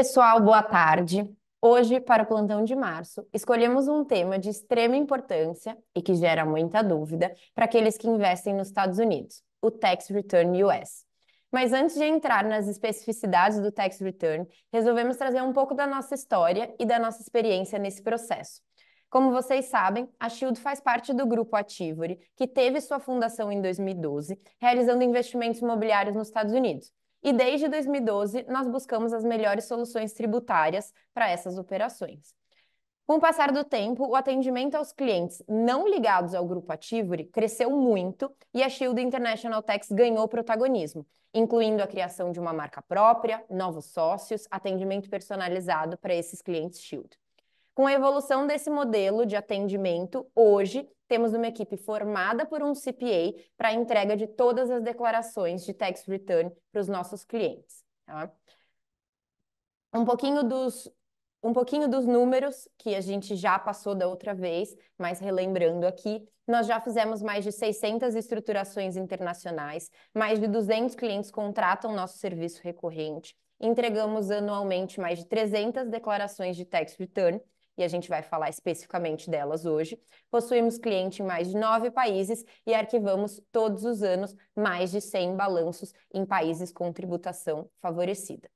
Pessoal, boa tarde. Hoje, para o plantão de março, escolhemos um tema de extrema importância e que gera muita dúvida para aqueles que investem nos Estados Unidos, o Tax Return US. Mas antes de entrar nas especificidades do Tax Return, resolvemos trazer um pouco da nossa história e da nossa experiência nesse processo. Como vocês sabem, a Shield faz parte do grupo Ativory, que teve sua fundação em 2012, realizando investimentos imobiliários nos Estados Unidos. E desde 2012, nós buscamos as melhores soluções tributárias para essas operações. Com o passar do tempo, o atendimento aos clientes não ligados ao grupo Ativore cresceu muito e a Shield International Tax ganhou protagonismo, incluindo a criação de uma marca própria, novos sócios, atendimento personalizado para esses clientes Shield. Com a evolução desse modelo de atendimento, hoje temos uma equipe formada por um CPA para a entrega de todas as declarações de tax return para os nossos clientes. Tá? Um pouquinho dos um pouquinho dos números que a gente já passou da outra vez, mas relembrando aqui, nós já fizemos mais de 600 estruturações internacionais, mais de 200 clientes contratam nosso serviço recorrente, entregamos anualmente mais de 300 declarações de tax return e a gente vai falar especificamente delas hoje. Possuímos cliente em mais de nove países e arquivamos todos os anos mais de 100 balanços em países com tributação favorecida.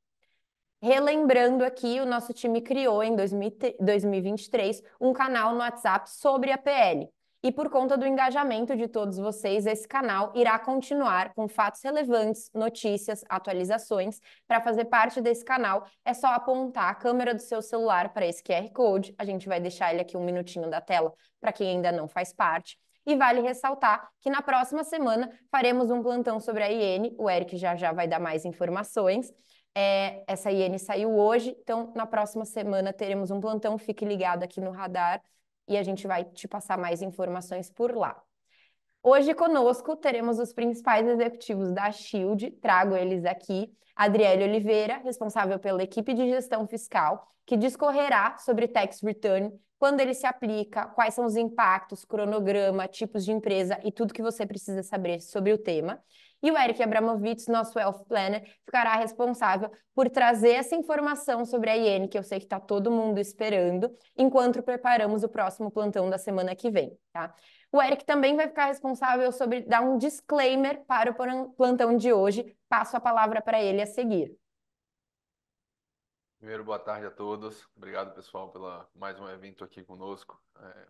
Relembrando aqui, o nosso time criou em 2023 um canal no WhatsApp sobre a PL. E por conta do engajamento de todos vocês, esse canal irá continuar com fatos relevantes, notícias, atualizações. Para fazer parte desse canal, é só apontar a câmera do seu celular para esse QR Code. A gente vai deixar ele aqui um minutinho da tela para quem ainda não faz parte. E vale ressaltar que na próxima semana faremos um plantão sobre a IN. O Eric já já vai dar mais informações. É, essa IN saiu hoje, então na próxima semana teremos um plantão. Fique ligado aqui no radar e a gente vai te passar mais informações por lá. Hoje conosco teremos os principais executivos da Shield, trago eles aqui. Adriele Oliveira, responsável pela equipe de gestão fiscal, que discorrerá sobre tax return, quando ele se aplica, quais são os impactos, cronograma, tipos de empresa e tudo que você precisa saber sobre o tema. E o Eric Abramovitz, nosso Wealth Planner, ficará responsável por trazer essa informação sobre a IN, que eu sei que está todo mundo esperando, enquanto preparamos o próximo plantão da semana que vem, tá? O Eric também vai ficar responsável sobre dar um disclaimer para o plantão de hoje. Passo a palavra para ele a seguir. Primeiro, boa tarde a todos. Obrigado, pessoal, pela mais um evento aqui conosco. É,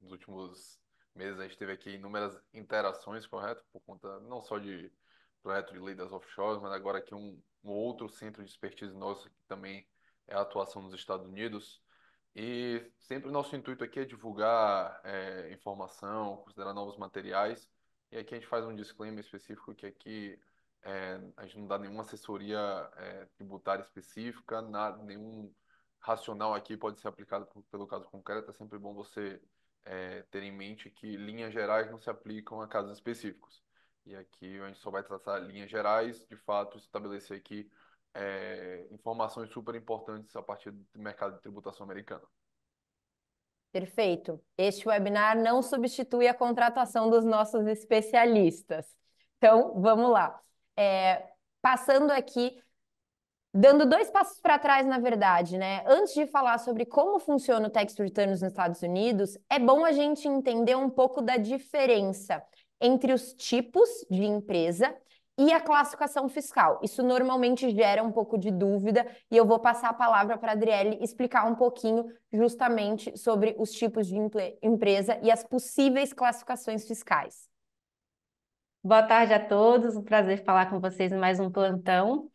nos últimos meses a gente teve aqui inúmeras interações, correto? Por conta não só de projeto de lei das offshores, mas agora aqui um, um outro centro de expertise nosso que também é a atuação nos Estados Unidos. E sempre o nosso intuito aqui é divulgar é, informação, considerar novos materiais. E aqui a gente faz um disclaimer específico que aqui é, a gente não dá nenhuma assessoria é, tributária específica, nada, nenhum racional aqui pode ser aplicado pelo caso concreto. É sempre bom você é, ter em mente que linhas gerais não se aplicam a casos específicos. E aqui a gente só vai tratar linhas gerais, de fato, estabelecer aqui é, informações super importantes a partir do mercado de tributação americano Perfeito. Este webinar não substitui a contratação dos nossos especialistas. Então, vamos lá. É, passando aqui dando dois passos para trás, na verdade, né? Antes de falar sobre como funciona o tax return nos Estados Unidos, é bom a gente entender um pouco da diferença entre os tipos de empresa e a classificação fiscal. Isso normalmente gera um pouco de dúvida e eu vou passar a palavra para a Adriele explicar um pouquinho justamente sobre os tipos de empresa e as possíveis classificações fiscais. Boa tarde a todos, um prazer falar com vocês em mais um plantão.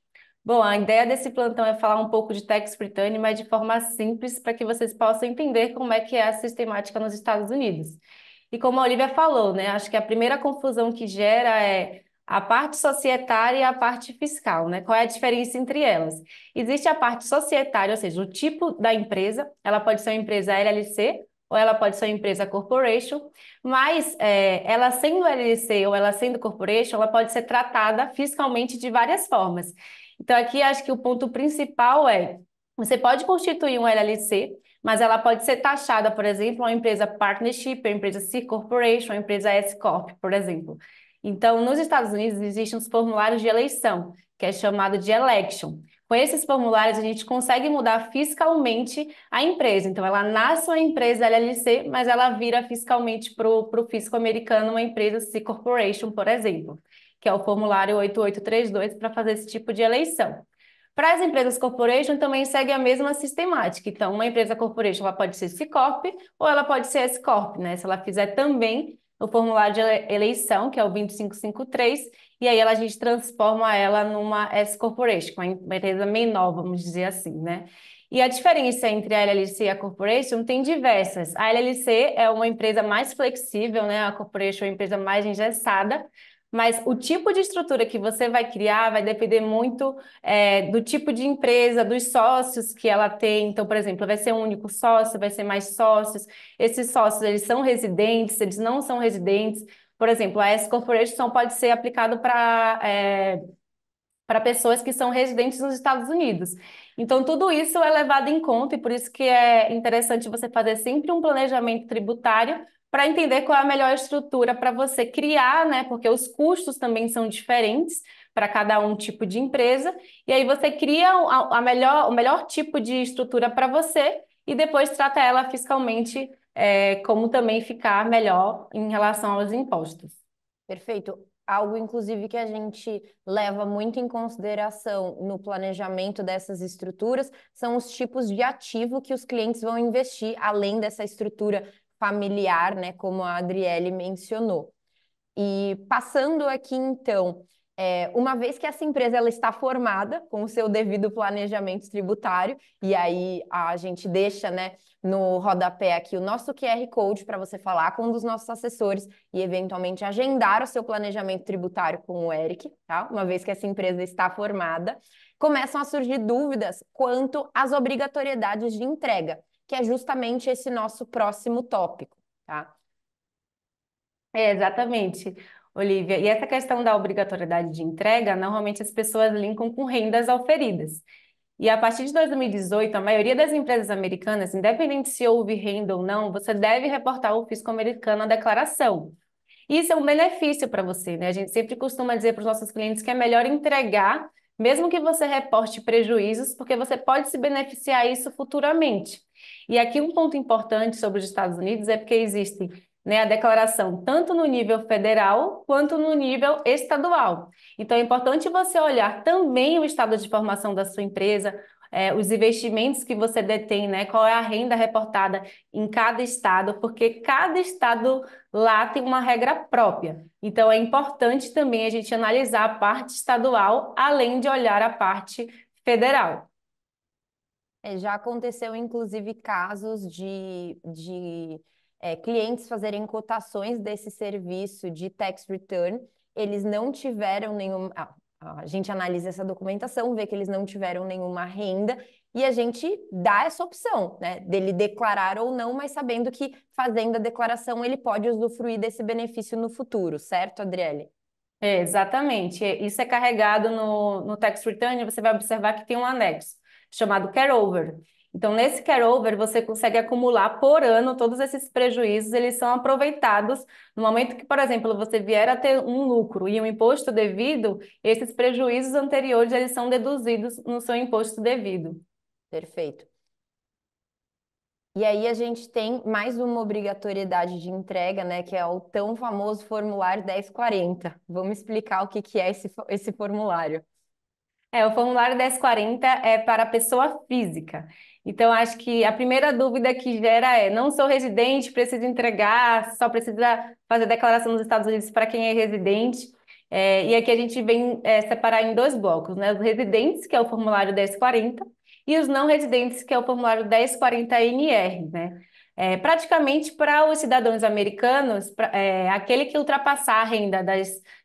Bom, a ideia desse plantão é falar um pouco de tax return, mas de forma simples, para que vocês possam entender como é que é a sistemática nos Estados Unidos. E como a Olivia falou, né, acho que a primeira confusão que gera é a parte societária e a parte fiscal, né? Qual é a diferença entre elas? Existe a parte societária, ou seja, o tipo da empresa, ela pode ser uma empresa LLC ou ela pode ser uma empresa corporation, mas é, ela sendo LLC ou ela sendo corporation, ela pode ser tratada fiscalmente de várias formas. Então, aqui acho que o ponto principal é: você pode constituir um LLC, mas ela pode ser taxada, por exemplo, uma empresa partnership, uma empresa C corporation, uma empresa S corp, por exemplo. Então, nos Estados Unidos existem os formulários de eleição, que é chamado de election. Com esses formulários, a gente consegue mudar fiscalmente a empresa. Então, ela nasce uma empresa LLC, mas ela vira fiscalmente para o fisco americano uma empresa C Corporation, por exemplo que é o formulário 8832, para fazer esse tipo de eleição. Para as empresas corporation também segue a mesma sistemática. Então, uma empresa corporation ela pode ser C-Corp ou ela pode ser S-Corp, né? Se ela fizer também o formulário de eleição, que é o 2553, e aí ela, a gente transforma ela numa S-Corporation, uma empresa menor, vamos dizer assim, né? E a diferença entre a LLC e a Corporation tem diversas. A LLC é uma empresa mais flexível, né? A Corporation é uma empresa mais engessada, mas o tipo de estrutura que você vai criar vai depender muito é, do tipo de empresa, dos sócios que ela tem. Então, por exemplo, vai ser um único sócio, vai ser mais sócios. Esses sócios, eles são residentes, eles não são residentes. Por exemplo, a S-Corporation pode ser aplicado para... É, para pessoas que são residentes nos Estados Unidos. Então, tudo isso é levado em conta e por isso que é interessante você fazer sempre um planejamento tributário para entender qual é a melhor estrutura para você criar, né? Porque os custos também são diferentes para cada um tipo de empresa, e aí você cria a, a melhor, o melhor tipo de estrutura para você e depois trata ela fiscalmente é, como também ficar melhor em relação aos impostos. Perfeito. Algo, inclusive, que a gente leva muito em consideração no planejamento dessas estruturas são os tipos de ativo que os clientes vão investir, além dessa estrutura familiar, né, como a Adriele mencionou. E passando aqui então, é, uma vez que essa empresa ela está formada com o seu devido planejamento tributário, e aí a gente deixa né, no rodapé aqui o nosso QR Code para você falar com um dos nossos assessores e eventualmente agendar o seu planejamento tributário com o Eric, tá? Uma vez que essa empresa está formada, começam a surgir dúvidas quanto às obrigatoriedades de entrega que é justamente esse nosso próximo tópico, tá? É, exatamente, Olivia. E essa questão da obrigatoriedade de entrega, normalmente as pessoas linkam com rendas oferidas. E a partir de 2018, a maioria das empresas americanas, independente se houve renda ou não, você deve reportar o fisco americano a declaração. Isso é um benefício para você, né? A gente sempre costuma dizer para os nossos clientes que é melhor entregar, mesmo que você reporte prejuízos, porque você pode se beneficiar isso futuramente. E aqui um ponto importante sobre os Estados Unidos é porque existe né, a declaração tanto no nível federal quanto no nível estadual. Então é importante você olhar também o estado de formação da sua empresa, é, os investimentos que você detém, né? Qual é a renda reportada em cada estado, porque cada estado lá tem uma regra própria. Então é importante também a gente analisar a parte estadual, além de olhar a parte federal. É, já aconteceu, inclusive, casos de, de é, clientes fazerem cotações desse serviço de tax return. Eles não tiveram nenhum. Ah, a gente analisa essa documentação, vê que eles não tiveram nenhuma renda e a gente dá essa opção, né, dele declarar ou não, mas sabendo que fazendo a declaração ele pode usufruir desse benefício no futuro, certo, Adriele? É, exatamente. Isso é carregado no, no tax return, você vai observar que tem um anexo chamado carover. over Então, nesse carover over você consegue acumular por ano todos esses prejuízos, eles são aproveitados no momento que, por exemplo, você vier a ter um lucro e um imposto devido, esses prejuízos anteriores eles são deduzidos no seu imposto devido. Perfeito. E aí a gente tem mais uma obrigatoriedade de entrega, né, que é o tão famoso formulário 1040. Vamos explicar o que, que é esse, esse formulário. É, o formulário 1040 é para pessoa física. Então, acho que a primeira dúvida que gera é: não sou residente, preciso entregar, só precisa fazer declaração nos Estados Unidos para quem é residente. É, e aqui a gente vem é, separar em dois blocos, né? Os residentes, que é o formulário 1040, e os não residentes, que é o formulário 1040 NR, né? é, praticamente para os cidadãos americanos, pra, é, aquele que ultrapassar a renda da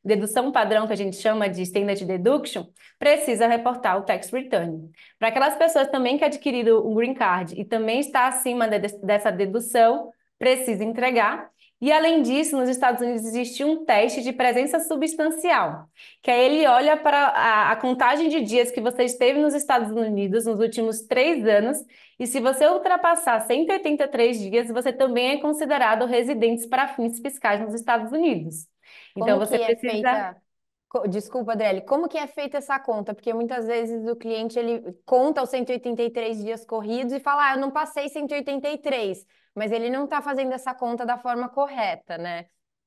dedução padrão que a gente chama de Standard Deduction, precisa reportar o tax return. Para aquelas pessoas também que adquiriram um green card e também está acima de, dessa dedução, precisa entregar. E além disso, nos Estados Unidos existe um teste de presença substancial, que aí ele olha para a, a, contagem de dias que você esteve nos Estados Unidos nos últimos três anos, e se você ultrapassar 183 dias, você também é considerado residente para fins fiscais nos Estados Unidos. Então, como então você é precisa. É feita... Desculpa, Adriele, como que é feita essa conta? Porque muitas vezes o cliente ele conta os 183 dias corridos e fala: ah, eu não passei 183 mas ele não está fazendo essa conta da forma correta, né?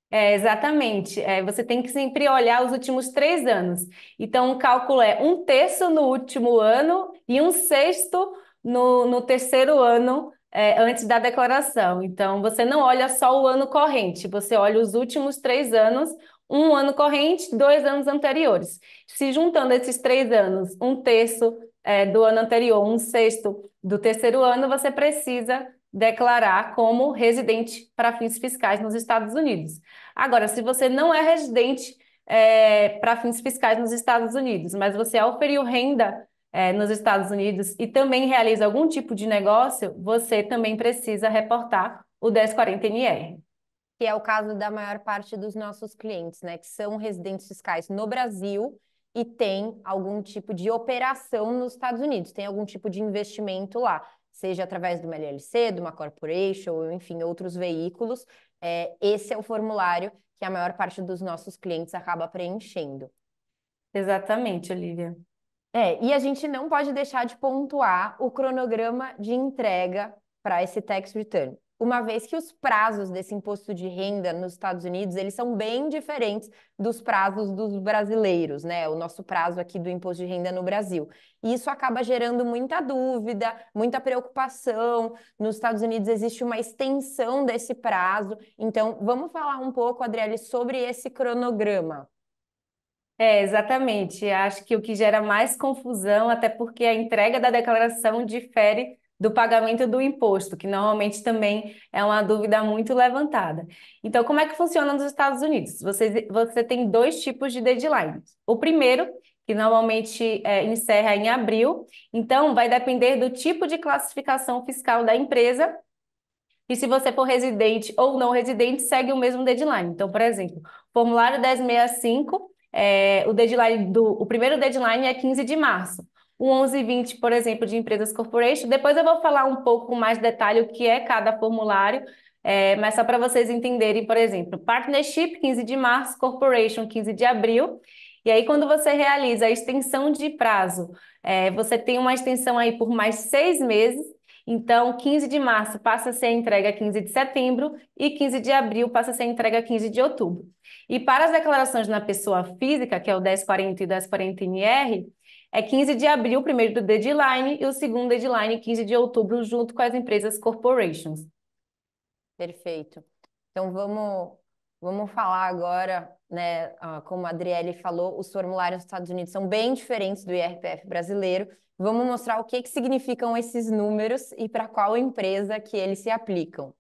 É, exatamente. É, você tem que sempre olhar os últimos três anos. Então, o cálculo é um terço no último ano e um sexto no, no terceiro ano é, antes da declaração. Então, você não olha só o ano corrente, você olha os últimos três anos, um ano corrente, dois anos anteriores. Se juntando esses três anos, um terço é, do ano anterior, um sexto do terceiro ano, você precisa declarar como residente para fins fiscais nos Estados Unidos. Agora, se você não é residente é, para fins fiscais nos Estados Unidos, mas você é oferiu renda é, nos Estados Unidos e também realiza algum tipo de negócio, você também precisa reportar o 1040NR. Que é o caso da maior parte dos nossos clientes, né? Que são residentes fiscais no Brasil e tem algum tipo de operação nos Estados Unidos, tem algum tipo de investimento lá seja através de uma LLC, de uma corporation, ou, enfim, outros veículos, é, esse é o formulário que a maior parte dos nossos clientes acaba preenchendo. Exatamente, Olivia. É, e a gente não pode deixar de pontuar o cronograma de entrega para esse tax return uma vez que os prazos desse imposto de renda nos Estados Unidos, eles são bem diferentes dos prazos dos brasileiros, né? O nosso prazo aqui do imposto de renda no Brasil. E isso acaba gerando muita dúvida, muita preocupação. Nos Estados Unidos existe uma extensão desse prazo. Então, vamos falar um pouco, Adriele, sobre esse cronograma. É, exatamente. Acho que o que gera mais confusão, até porque a entrega da declaração difere do pagamento do imposto, que normalmente também é uma dúvida muito levantada. Então, como é que funciona nos Estados Unidos? Você, você tem dois tipos de deadline. O primeiro, que normalmente é, encerra em abril, então vai depender do tipo de classificação fiscal da empresa. E se você for residente ou não residente, segue o mesmo deadline. Então, por exemplo, formulário 1065, é, o deadline do, o primeiro deadline é 15 de março o 1120, por exemplo, de empresas corporation. Depois eu vou falar um pouco com mais detalhe o que é cada formulário, é, mas só para vocês entenderem, por exemplo, partnership 15 de março, corporation 15 de abril. E aí, quando você realiza a extensão de prazo, é, você tem uma extensão aí por mais seis meses. Então, 15 de março passa a ser entrega 15 de setembro e 15 de abril passa a ser entrega 15 de outubro. E para as declarações na pessoa física, que é o 1040 e o 1040 NR, é 15 de abril, o primeiro do deadline, e o segundo deadline, 15 de outubro, junto com as empresas corporations. Perfeito. Então vamos, vamos falar agora, né? Ah, como a Adriele falou, os formulários dos Estados Unidos são bem diferentes do IRPF brasileiro. Vamos mostrar o que, que significam esses números e para qual empresa que eles se aplicam.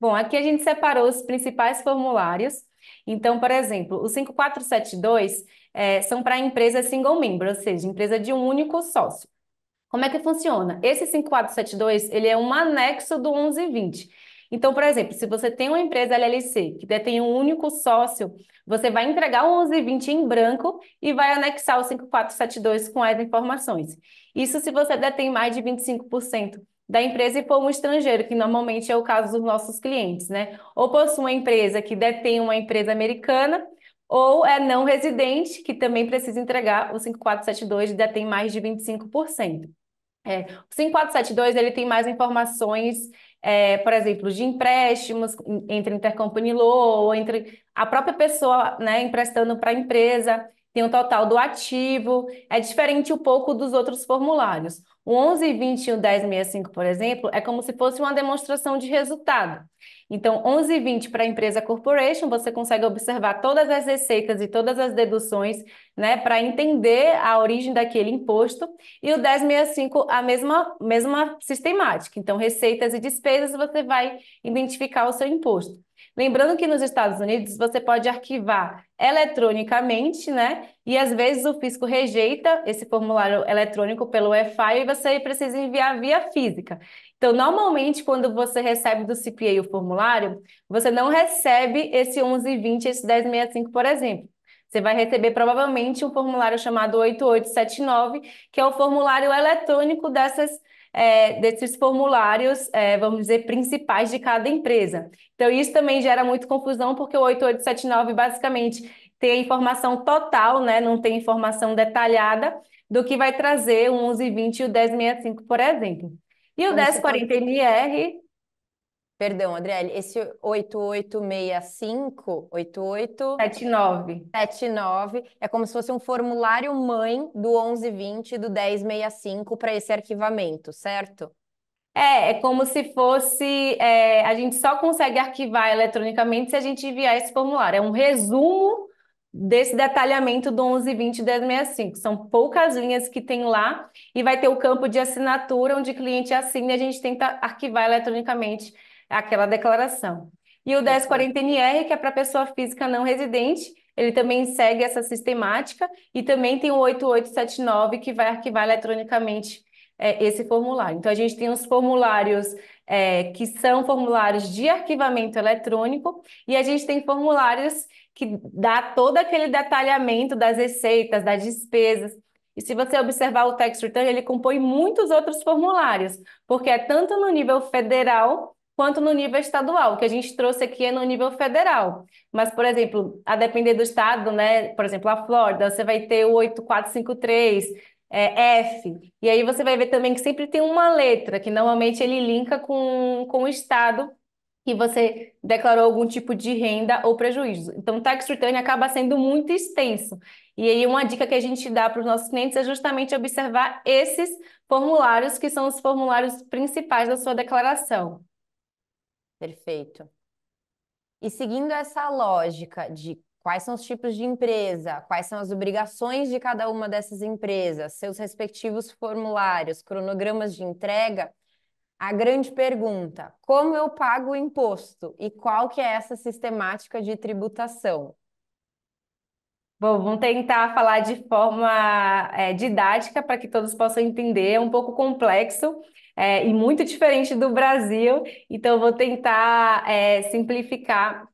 Bom, aqui a gente separou os principais formulários. Então, por exemplo, o 5472 é, são para empresa single member, ou seja, empresa de um único sócio. Como é que funciona? Esse 5472 ele é um anexo do 1120. Então, por exemplo, se você tem uma empresa LLC que detém um único sócio, você vai entregar o 1120 em branco e vai anexar o 5472 com as informações. Isso se você detém mais de 25% da empresa e por um estrangeiro, que normalmente é o caso dos nossos clientes, né? Ou possui uma empresa que detém uma empresa americana, ou é não residente, que também precisa entregar o 5472 e detém mais de 25%. É, o 5472 ele tem mais informações, é, por exemplo, de empréstimos entre intercompany ou entre a própria pessoa né, emprestando para a empresa, tem o um total do ativo, é diferente um pouco dos outros formulários. O 11 e o 1065, por exemplo, é como se fosse uma demonstração de resultado. Então, 11 e 20 para a empresa corporation, você consegue observar todas as receitas e todas as deduções, né, para entender a origem daquele imposto, e o 1065 a mesma mesma sistemática. Então, receitas e despesas você vai identificar o seu imposto. Lembrando que nos Estados Unidos você pode arquivar eletronicamente, né? E às vezes o fisco rejeita esse formulário eletrônico pelo e-file e você precisa enviar via física. Então, normalmente, quando você recebe do CPA o formulário, você não recebe esse 1120, esse 1065, por exemplo. Você vai receber provavelmente um formulário chamado 8879, que é o formulário eletrônico dessas é, desses formulários, é, vamos dizer, principais de cada empresa. Então, isso também gera muita confusão, porque o 8879 basicamente tem a informação total, né? não tem informação detalhada do que vai trazer o 1120 e o 1065, por exemplo. E o 1040 MR Perdão, Adriele, esse 8865, 8879. é como se fosse um formulário mãe do 1120 e do 1065 para esse arquivamento, certo? É, é como se fosse. É, a gente só consegue arquivar eletronicamente se a gente enviar esse formulário. É um resumo desse detalhamento do 1120 e 1065. São poucas linhas que tem lá e vai ter o campo de assinatura onde o cliente assina e a gente tenta arquivar eletronicamente aquela declaração. E o 1040NR, que é para pessoa física não residente, ele também segue essa sistemática e também tem o 8879 que vai arquivar eletronicamente é, esse formulário. Então, a gente tem os formulários é, que são formulários de arquivamento eletrônico e a gente tem formulários que dá todo aquele detalhamento das receitas, das despesas. E se você observar o tax return, ele compõe muitos outros formulários, porque é tanto no nível federal quanto no nível estadual. O que a gente trouxe aqui é no nível federal. Mas, por exemplo, a depender do estado, né? Por exemplo, a Flórida, você vai ter o 8453, é, F. E aí você vai ver também que sempre tem uma letra, que normalmente ele linka com, com o estado que você declarou algum tipo de renda ou prejuízo. Então, o tax return acaba sendo muito extenso. E aí, uma dica que a gente dá para os nossos clientes é justamente observar esses formulários, que são os formulários principais da sua declaração. Perfeito. E seguindo essa lógica de quais são os tipos de empresa, quais são as obrigações de cada uma dessas empresas, seus respectivos formulários, cronogramas de entrega, a grande pergunta, como eu pago o imposto e qual que é essa sistemática de tributação? Bom, vamos tentar falar de forma é, didática para que todos possam entender, é um pouco complexo, é, e muito diferente do Brasil, então vou tentar é, simplificar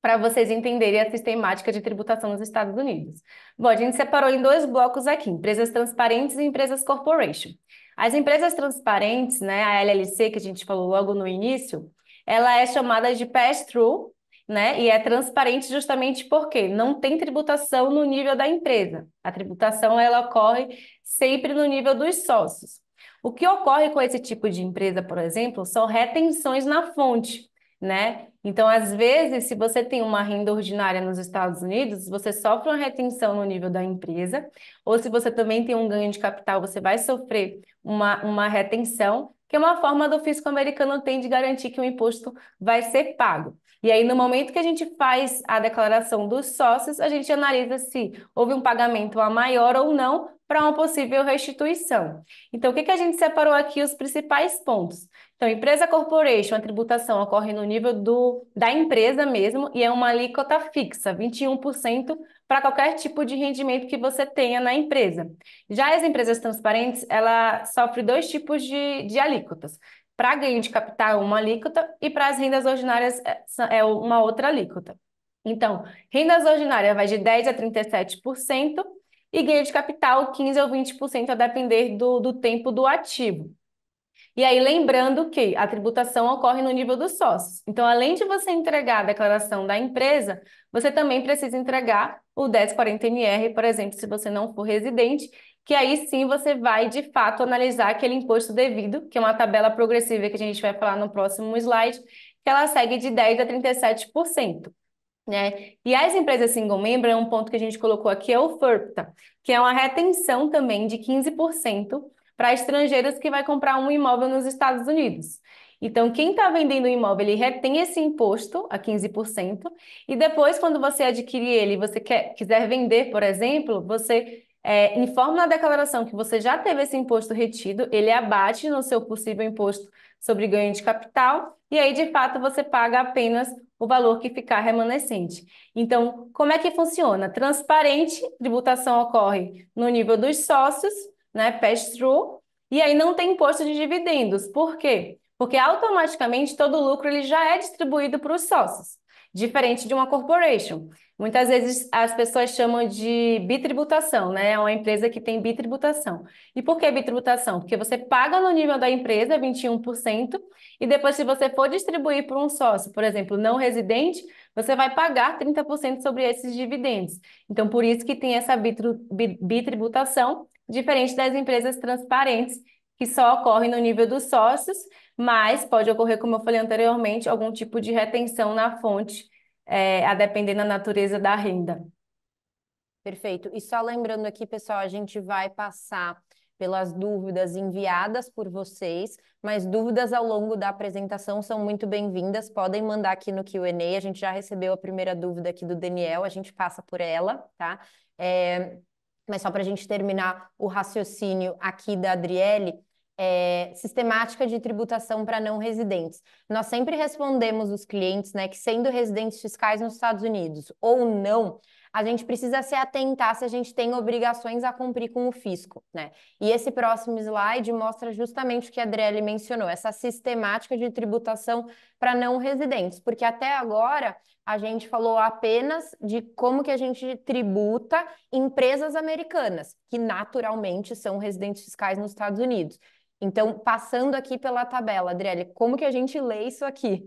para vocês entenderem a sistemática de tributação nos Estados Unidos. Bom, a gente separou em dois blocos aqui, empresas transparentes e empresas corporation. As empresas transparentes, né, a LLC que a gente falou logo no início, ela é chamada de pass-through, né? E é transparente justamente porque não tem tributação no nível da empresa. A tributação ela ocorre sempre no nível dos sócios. O que ocorre com esse tipo de empresa, por exemplo, são retenções na fonte, né? Então, às vezes, se você tem uma renda ordinária nos Estados Unidos, você sofre uma retenção no nível da empresa, ou se você também tem um ganho de capital, você vai sofrer uma, uma retenção, que é uma forma do fisco americano tem de garantir que o imposto vai ser pago. E aí, no momento que a gente faz a declaração dos sócios, a gente analisa se houve um pagamento a maior ou não para uma possível restituição. Então, o que, que a gente separou aqui os principais pontos? Então, empresa corporation, a tributação ocorre no nível do, da empresa mesmo e é uma alíquota fixa, 21% para qualquer tipo de rendimento que você tenha na empresa. Já as empresas transparentes, ela sofre dois tipos de, de alíquotas. Para ganho de capital, é uma alíquota, e para as rendas ordinárias é, é uma outra alíquota. Então, rendas ordinárias vai de 10% a 37% e ganho de capital 15% ou 20% a depender do, do tempo do ativo. E aí, lembrando que a tributação ocorre no nível dos sócios. Então, além de você entregar a declaração da empresa, você também precisa entregar o 1040NR, por exemplo, se você não for residente, que aí sim você vai de fato analisar aquele imposto devido, que é uma tabela progressiva que a gente vai falar no próximo slide, que ela segue de 10% a 37%. Né? E as empresas single member, um ponto que a gente colocou aqui é o FURPTA, que é uma retenção também de 15% para estrangeiros que vai comprar um imóvel nos Estados Unidos. Então, quem está vendendo o imóvel, ele retém esse imposto a 15%, e depois, quando você adquirir ele e você quer, quiser vender, por exemplo, você é, informa na declaração que você já teve esse imposto retido, ele abate no seu possível imposto sobre ganho de capital, e aí, de fato, você paga apenas o valor que ficar remanescente. Então, como é que funciona? Transparente, tributação ocorre no nível dos sócios, né, pass-through, e aí não tem imposto de dividendos. Por quê? Porque automaticamente todo o lucro ele já é distribuído para os sócios diferente de uma corporation. Muitas vezes as pessoas chamam de bitributação, né? É uma empresa que tem bitributação. E por que bitributação? Porque você paga no nível da empresa 21% e depois se você for distribuir para um sócio, por exemplo, não residente, você vai pagar 30% sobre esses dividendos. Então, por isso que tem essa bitributação, diferente das empresas transparentes, que só ocorrem no nível dos sócios, mas pode ocorrer, como eu falei anteriormente, algum tipo de retenção na fonte, é, a depender da natureza da renda. Perfeito. E só lembrando aqui, pessoal, a gente vai passar pelas dúvidas enviadas por vocês, mas dúvidas ao longo da apresentação são muito bem-vindas. Podem mandar aqui no QA. A gente já recebeu a primeira dúvida aqui do Daniel, a gente passa por ela, tá? É... Mas só para a gente terminar o raciocínio aqui da Adriele, é, sistemática de tributação para não residentes. Nós sempre respondemos os clientes, né, que sendo residentes fiscais nos Estados Unidos ou não, a gente precisa se atentar se a gente tem obrigações a cumprir com o fisco, né? E esse próximo slide mostra justamente o que a Adriele mencionou, essa sistemática de tributação para não residentes, porque até agora a gente falou apenas de como que a gente tributa empresas americanas, que naturalmente são residentes fiscais nos Estados Unidos. Então, passando aqui pela tabela, Adriele, como que a gente lê isso aqui?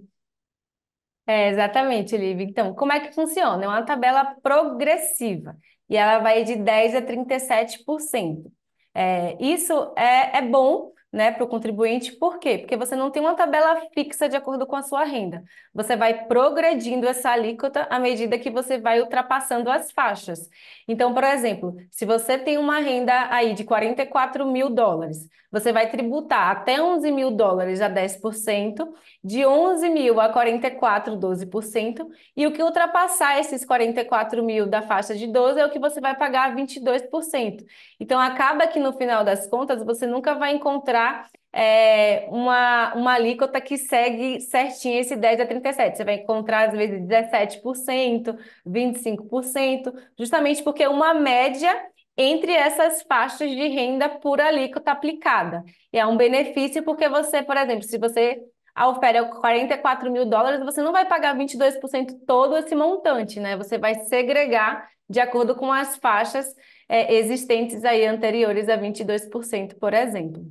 É, exatamente, Lívia. Então, como é que funciona? É uma tabela progressiva e ela vai de 10% a 37%. É, isso é, é bom né, para o contribuinte. Por quê? Porque você não tem uma tabela fixa de acordo com a sua renda. Você vai progredindo essa alíquota à medida que você vai ultrapassando as faixas. Então, por exemplo, se você tem uma renda aí de 44 mil dólares, você vai tributar até 11 mil dólares a 10%, de 11 mil a 44, 12%, e o que ultrapassar esses 44 mil da faixa de 12 é o que você vai pagar 22%. Então, acaba que no final das contas, você nunca vai encontrar pagar é, uma, uma alíquota que segue certinho esse 10 a 37. Você vai encontrar, às vezes, 17%, 25%, justamente porque é uma média entre essas faixas de renda por alíquota aplicada. E é um benefício porque você, por exemplo, se você ofere 44 mil dólares, você não vai pagar 22% todo esse montante, né? Você vai segregar de acordo com as faixas é, existentes aí anteriores a 22%, por exemplo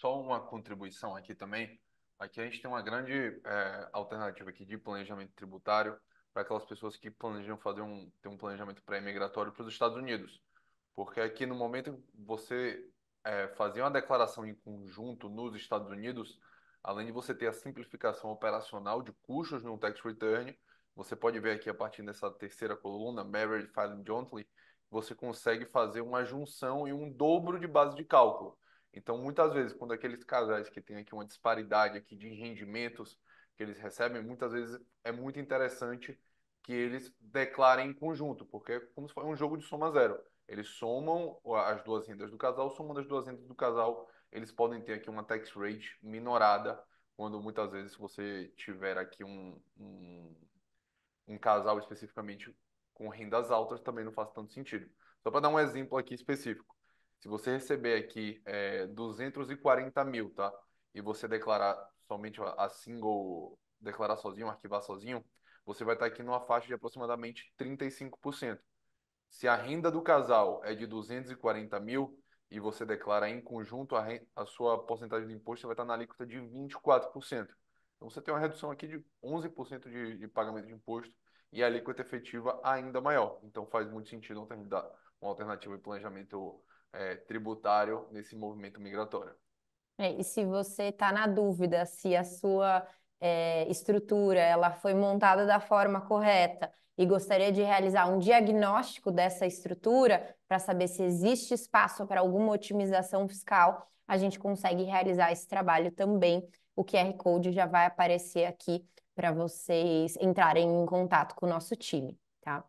só uma contribuição aqui também. Aqui a gente tem uma grande é, alternativa aqui de planejamento tributário para aquelas pessoas que planejam fazer um, ter um planejamento pré imigratório para os Estados Unidos. Porque aqui no momento você é, fazer uma declaração em conjunto nos Estados Unidos, além de você ter a simplificação operacional de custos no tax return, você pode ver aqui a partir dessa terceira coluna, Married Filing Jointly, você consegue fazer uma junção e um dobro de base de cálculo. Então, muitas vezes, quando aqueles casais que têm aqui uma disparidade aqui de rendimentos que eles recebem, muitas vezes é muito interessante que eles declarem em conjunto, porque é como se fosse um jogo de soma zero. Eles somam as duas rendas do casal, somando as duas rendas do casal, eles podem ter aqui uma tax rate minorada, quando muitas vezes você tiver aqui um, um, um casal especificamente com rendas altas, também não faz tanto sentido. Só para dar um exemplo aqui específico. Se você receber aqui é, 240 mil, tá? E você declarar somente a single, declarar sozinho, arquivar sozinho, você vai estar aqui numa faixa de aproximadamente 35%. Se a renda do casal é de 240 mil e você declara em conjunto, a, renda, a sua porcentagem de imposto vai estar na alíquota de 24%. Então você tem uma redução aqui de 11% de, de pagamento de imposto e a alíquota efetiva ainda maior. Então faz muito sentido uma alternativa de planejamento é, tributário nesse movimento migratório. É, e se você está na dúvida se a sua é, estrutura ela foi montada da forma correta e gostaria de realizar um diagnóstico dessa estrutura para saber se existe espaço para alguma otimização fiscal, a gente consegue realizar esse trabalho também. O QR Code já vai aparecer aqui para vocês entrarem em contato com o nosso time, tá?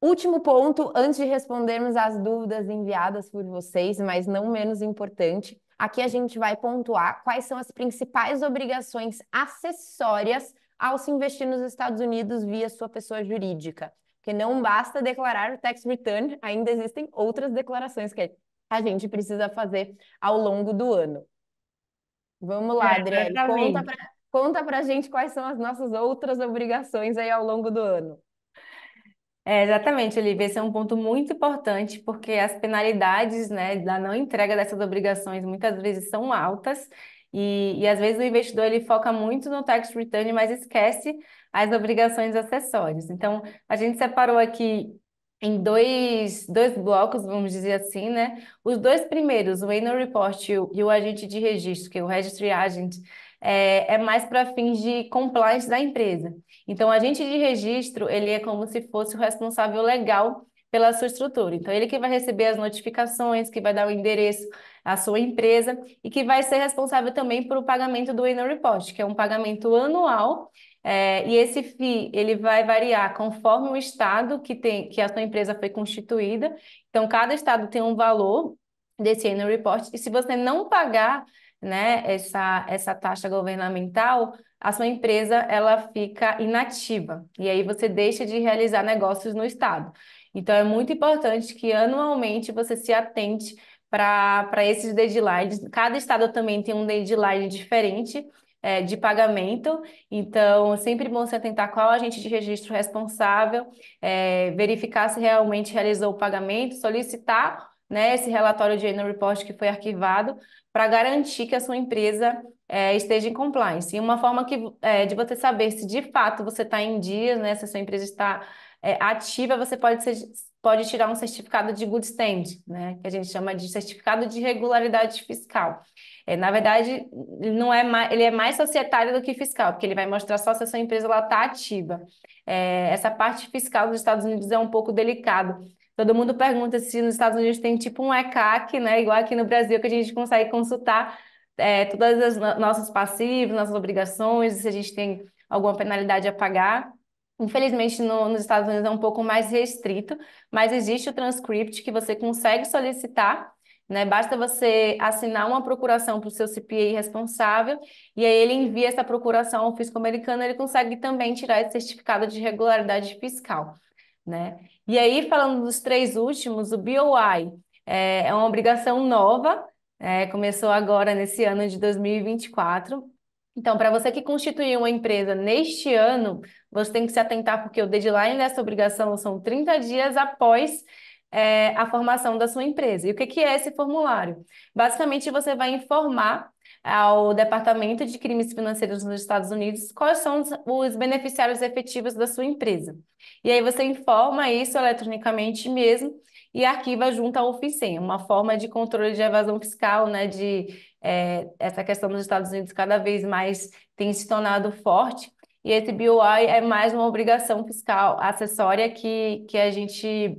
Último ponto, antes de respondermos às dúvidas enviadas por vocês, mas não menos importante, aqui a gente vai pontuar quais são as principais obrigações acessórias ao se investir nos Estados Unidos via sua pessoa jurídica. Porque não basta declarar o tax return, ainda existem outras declarações que a gente precisa fazer ao longo do ano. Vamos lá, é, Adriele, conta para conta a gente quais são as nossas outras obrigações aí ao longo do ano. É, exatamente, Olivia. Esse é um ponto muito importante, porque as penalidades, né, da não entrega dessas obrigações muitas vezes são altas, e, e às vezes o investidor ele foca muito no tax return, mas esquece as obrigações acessórias. Então, a gente separou aqui em dois, dois blocos, vamos dizer assim, né? Os dois primeiros, o Annual Report e o, e o agente de registro, que é o Registry Agent, é, é mais para fins de compliance da empresa. Então, o agente de registro, ele é como se fosse o responsável legal pela sua estrutura. Então, ele que vai receber as notificações, que vai dar o endereço à sua empresa e que vai ser responsável também pelo pagamento do Annual Report, que é um pagamento anual. É, e esse FII, ele vai variar conforme o estado que, tem, que a sua empresa foi constituída. Então, cada estado tem um valor desse Annual Report. E se você não pagar né, essa, essa taxa governamental, a sua empresa ela fica inativa e aí você deixa de realizar negócios no estado. Então é muito importante que anualmente você se atente para esses deadlines. Cada estado também tem um deadline diferente é, de pagamento, então é sempre bom se atentar qual agente de registro responsável, é, verificar se realmente realizou o pagamento, solicitar né, esse relatório de annual report que foi arquivado para garantir que a sua empresa é, esteja em compliance. E uma forma que, é, de você saber se de fato você está em dia, né, se a sua empresa está é, ativa, você pode, ser, pode tirar um certificado de good stand, né, que a gente chama de certificado de regularidade fiscal. É, na verdade, não é mais, ele é mais societário do que fiscal, porque ele vai mostrar só se a sua empresa está ativa. É, essa parte fiscal dos Estados Unidos é um pouco delicado Todo mundo pergunta se nos Estados Unidos tem tipo um ECAC, né? Igual aqui no Brasil, que a gente consegue consultar é, todas as no nossas passivos, nossas obrigações, se a gente tem alguma penalidade a pagar. Infelizmente, no, nos Estados Unidos é um pouco mais restrito, mas existe o transcript que você consegue solicitar né? Basta você assinar uma procuração para o seu CPA responsável e aí ele envia essa procuração ao fisco americano, ele consegue também tirar esse certificado de regularidade fiscal. Né? E aí, falando dos três últimos, o BOI é, é uma obrigação nova, é, começou agora nesse ano de 2024. Então, para você que constituiu uma empresa neste ano, você tem que se atentar, porque o deadline dessa obrigação são 30 dias após é, a formação da sua empresa. E o que, que é esse formulário? Basicamente, você vai informar ao Departamento de Crimes Financeiros nos Estados Unidos quais são os beneficiários efetivos da sua empresa. E aí você informa isso eletronicamente mesmo e arquiva junto ao FICEM, uma forma de controle de evasão fiscal, né, de é, essa questão nos Estados Unidos cada vez mais tem se tornado forte, e esse BOI é mais uma obrigação fiscal acessória que, que a gente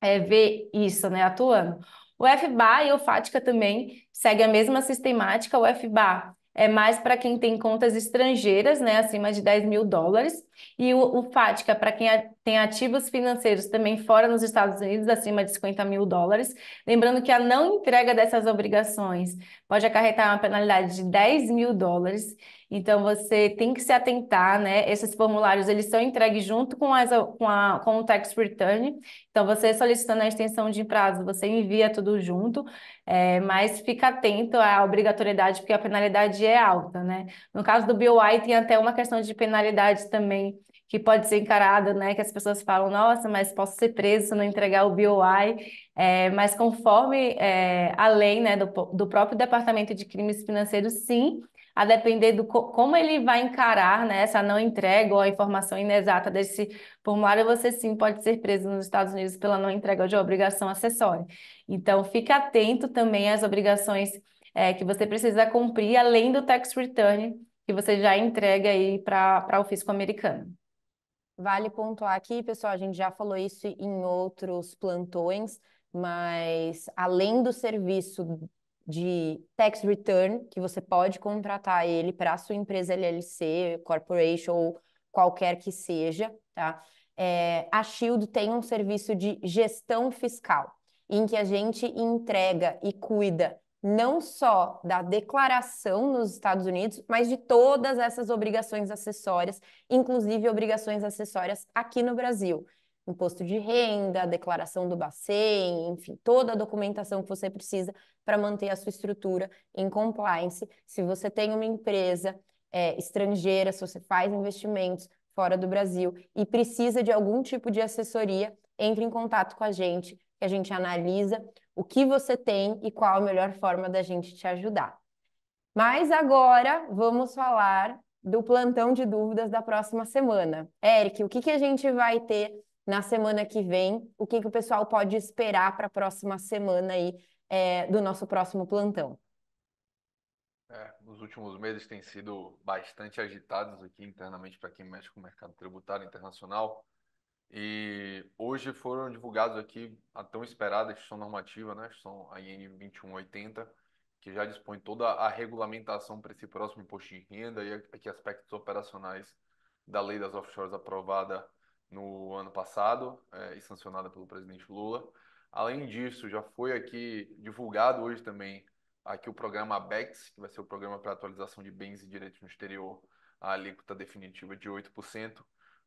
é, vê isso né, atuando. O FBA e o FATCA também segue a mesma sistemática. O FBA é mais para quem tem contas estrangeiras, né, acima de 10 mil dólares. E o, o FATCA, é para quem a, tem ativos financeiros também fora nos Estados Unidos, acima de 50 mil dólares. Lembrando que a não entrega dessas obrigações pode acarretar uma penalidade de 10 mil dólares. Então, você tem que se atentar, né? Esses formulários, eles são entregues junto com, as, com, a, com o tax return. Então, você solicitando a extensão de prazo, você envia tudo junto, é, mas fica atento à obrigatoriedade, porque a penalidade é alta, né? No caso do BOI, tem até uma questão de penalidade também que pode ser encarada, né? Que as pessoas falam, nossa, mas posso ser preso se não entregar o BOI. É, mas conforme é, a lei né, do, do próprio Departamento de Crimes Financeiros, sim, a depender do co como ele vai encarar né, essa não entrega ou a informação inexata desse formulário, você sim pode ser preso nos Estados Unidos pela não entrega de obrigação acessória. Então, fique atento também às obrigações é, que você precisa cumprir, além do tax return que você já entrega aí para o fisco americano. Vale pontuar aqui, pessoal, a gente já falou isso em outros plantões, mas além do serviço de tax return, que você pode contratar ele para a sua empresa LLC, corporation ou qualquer que seja, tá? É, a Shield tem um serviço de gestão fiscal, em que a gente entrega e cuida não só da declaração nos Estados Unidos, mas de todas essas obrigações acessórias, inclusive obrigações acessórias aqui no Brasil. Imposto de renda, declaração do Bacen, enfim, toda a documentação que você precisa para manter a sua estrutura em compliance. Se você tem uma empresa é, estrangeira, se você faz investimentos fora do Brasil e precisa de algum tipo de assessoria, entre em contato com a gente, que a gente analisa o que você tem e qual a melhor forma da gente te ajudar. Mas agora vamos falar do plantão de dúvidas da próxima semana. Eric, o que, que a gente vai ter na semana que vem? O que, que o pessoal pode esperar para a próxima semana aí é, do nosso próximo plantão? É, nos últimos meses tem sido bastante agitados aqui internamente para quem mexe com o mercado tributário internacional. E hoje foram divulgados aqui a tão esperada instituição normativa, né? Instituição IN 2180, que já dispõe toda a regulamentação para esse próximo imposto de renda e aqui aspectos operacionais da lei das offshores aprovada no ano passado é, e sancionada pelo presidente Lula. Além disso, já foi aqui divulgado hoje também aqui o programa ABEX, que vai ser o programa para atualização de bens e direitos no exterior, a alíquota definitiva de 8%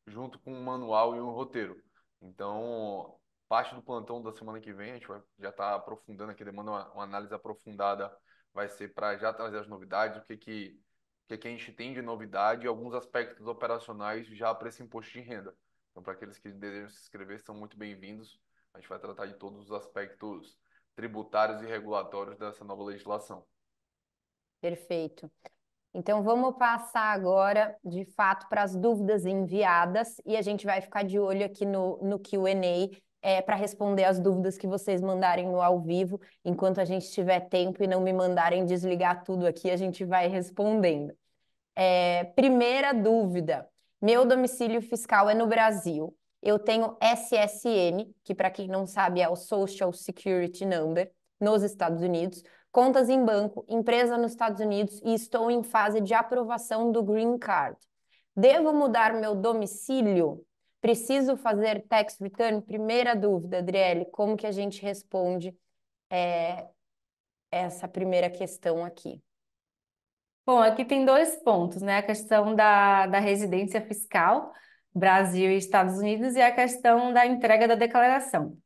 junto com um manual e um roteiro. Então, parte do plantão da semana que vem, a gente vai, já está aprofundando aqui, demanda uma, uma, análise aprofundada, vai ser para já trazer as novidades, o que que, o que que a gente tem de novidade e alguns aspectos operacionais já para esse imposto de renda. Então, para aqueles que desejam se inscrever, são muito bem-vindos. A gente vai tratar de todos os aspectos tributários e regulatórios dessa nova legislação. Perfeito. Então, vamos passar agora, de fato, para as dúvidas enviadas e a gente vai ficar de olho aqui no, no QA é, eh, para responder as dúvidas que vocês mandarem no ao vivo. Enquanto a gente tiver tempo e não me mandarem desligar tudo aqui, a gente vai respondendo. É, primeira dúvida: meu domicílio fiscal é no Brasil. Eu tenho SSN, que para quem não sabe é o Social Security Number, nos Estados Unidos contas em banco, empresa nos Estados Unidos e estou em fase de aprovação do Green Card. Devo mudar meu domicílio? Preciso fazer tax return? Primeira dúvida, Adriele, como que a gente responde é, essa primeira questão aqui? Bom, aqui tem dois pontos, né? A questão da, da residência fiscal, Brasil e Estados Unidos, e a questão da entrega da declaração.